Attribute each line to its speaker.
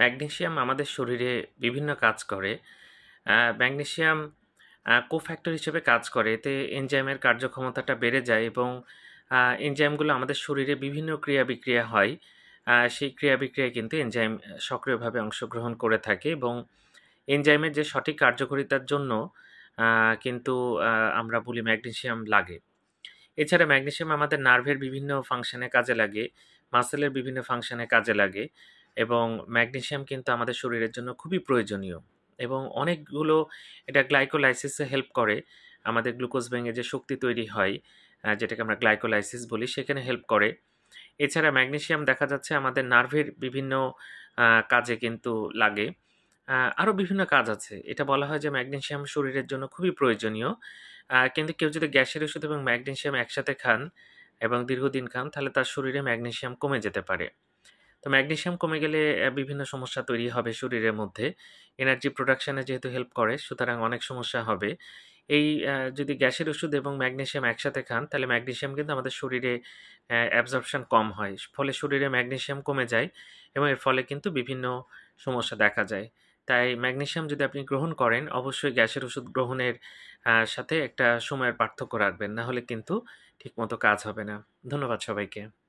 Speaker 1: magnesium আমাদের শরীরে বিভিন্ন কাজ করে ম্যাগনেশিয়াম কোফ্যাক্টর হিসেবে কাজ করে এতে এনজাইমের কার্যক্ষমতাটা বেড়ে যায় এবং এনজাইমগুলো আমাদের শরীরে বিভিন্ন ক্রিয়া বিক্রিয়া হয় সেই ক্রিয়া বিক্রিয়ায় কিন্তু এনজাইম সক্রিয়ভাবে অংশগ্রহণ করে থাকে এবং এনজাইমের যে সঠিক কার্যকারিতার জন্য কিন্তু আমরা বলি ম্যাগনেশিয়াম লাগে এছাড়া ম্যাগনেশিয়াম আমাদের নার্ভের বিভিন্ন ফাংশানে কাজে লাগে মাসেলের বিভিন্ন ফাংশানে কাজে লাগে এবং ম্যাগনেশিয়াম কিন্তু আমাদের শরীরের জন্য খুবই প্রয়োজনীয় এবং অনেকগুলো এটা গ্লাইকোলাইসিসে হেল্প করে আমাদের গ্লুকোজ ভেঙে যে শক্তি তৈরি হয় যেটাকে আমরা গ্লাইকোলাইসিস বলি সেখানে হেল্প করে এছাড়া ম্যাগনেশিয়াম দেখা যাচ্ছে আমাদের নার্ভের বিভিন্ন কাজে কিন্তু লাগে আরও বিভিন্ন কাজ আছে এটা বলা হয় যে ম্যাগনেশিয়াম শরীরের জন্য খুবই প্রয়োজনীয় কিন্তু কেউ যদি গ্যাসের ওষুধ এবং ম্যাগনেশিয়াম একসাথে খান এবং দীর্ঘদিন খান তাহলে তার শরীরে ম্যাগনেশিয়াম কমে যেতে পারে তো ম্যাগনেশিয়াম কমে গেলে বিভিন্ন সমস্যা তৈরি হবে শরীরের মধ্যে এনার্জি প্রোডাকশানে যেহেতু হেল্প করে সুতরাং অনেক সমস্যা হবে এই যদি গ্যাসের ওষুধ এবং ম্যাগনেশিয়াম একসাথে খান তাহলে ম্যাগনেশিয়াম কিন্তু আমাদের শরীরে অ্যাবজর্পশান কম হয় ফলে শরীরে ম্যাগনেশিয়াম কমে যায় এবং এর ফলে কিন্তু বিভিন্ন সমস্যা দেখা যায় তাই ম্যাগনেশিয়াম যদি আপনি গ্রহণ করেন অবশ্যই গ্যাসের ওষুধ গ্রহণের সাথে একটা সময়ের পার্থক্য রাখবেন না হলে কিন্তু ঠিকমতো কাজ হবে না ধন্যবাদ সবাইকে